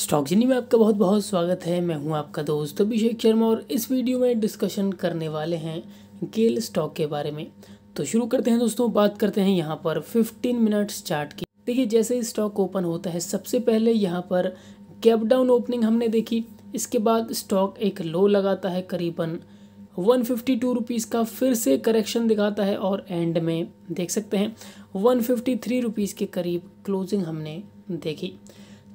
stock जिनी में आपका बहुत बहुत स्वागत है मैं हूं आपका दोस्त अभिषेक शर्मा और इस वीडियो में डिस्कशन करने वाले हैं गेल स्टॉक के बारे में तो शुरू करते हैं दोस्तों बात करते हैं यहाँ पर 15 मिनट्स चार्ट की देखिए जैसे ही स्टॉक ओपन होता है सबसे पहले यहाँ पर गैप डाउन ओपनिंग हमने देखी इसके बाद स्टॉक एक लो लगाता है करीबन वन फिफ्टी टू रुपीज़ का फिर से करेक्शन दिखाता है और एंड में देख सकते हैं वन फिफ्टी थ्री रुपीज़ के करीब क्लोजिंग हमने देखी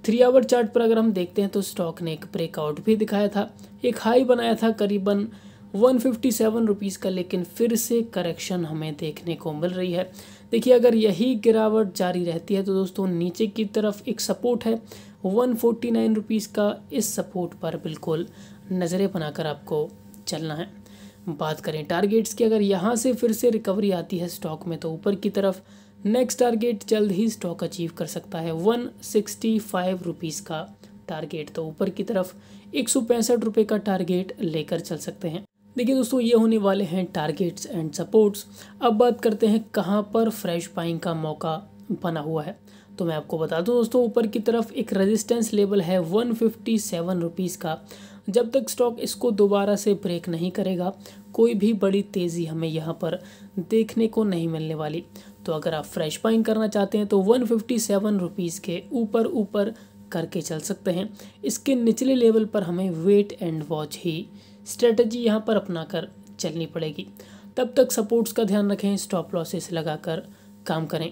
थ्री आवर चार्ट पर अगर हम देखते हैं तो स्टॉक ने एक ब्रेकआउट भी दिखाया था एक हाई बनाया था करीबन वन फिफ्टी सेवन रुपीज़ का लेकिन फिर से करेक्शन हमें देखने को मिल रही है देखिए अगर यही गिरावट जारी रहती है तो दोस्तों नीचे की तरफ एक सपोर्ट है वन फोर्टी नाइन रुपीज़ का इस सपोर्ट पर बिल्कुल नज़रें बनाकर आपको चलना है बात करें टारगेट्स की अगर यहाँ से फिर से रिकवरी आती है स्टॉक में तो ऊपर की तरफ नेक्स्ट टारगेट जल्द ही स्टॉक अचीव कर सकता है वन सिक्सटी फाइव रुपीज़ का टारगेट तो ऊपर की तरफ एक सौ पैंसठ का टारगेट लेकर चल सकते हैं देखिए दोस्तों ये होने वाले हैं टारगेट्स एंड सपोर्ट्स अब बात करते हैं कहाँ पर फ्रेश बाइंग का मौका बना हुआ है तो मैं आपको बता दूं दोस्तों ऊपर की तरफ एक रेजिस्टेंस लेवल है वन फिफ्टी सेवन रुपीज़ का जब तक स्टॉक इसको दोबारा से ब्रेक नहीं करेगा कोई भी बड़ी तेज़ी हमें यहाँ पर देखने को नहीं मिलने वाली तो अगर आप फ्रेश बाइंग करना चाहते हैं तो वन फिफ्टी सेवन रुपीज़ के ऊपर ऊपर करके चल सकते हैं इसके निचले लेवल पर हमें वेट एंड वॉच ही स्ट्रेटजी यहाँ पर अपना कर चलनी पड़ेगी तब तक सपोर्ट्स का ध्यान रखें स्टॉप लॉसेस लगाकर काम करें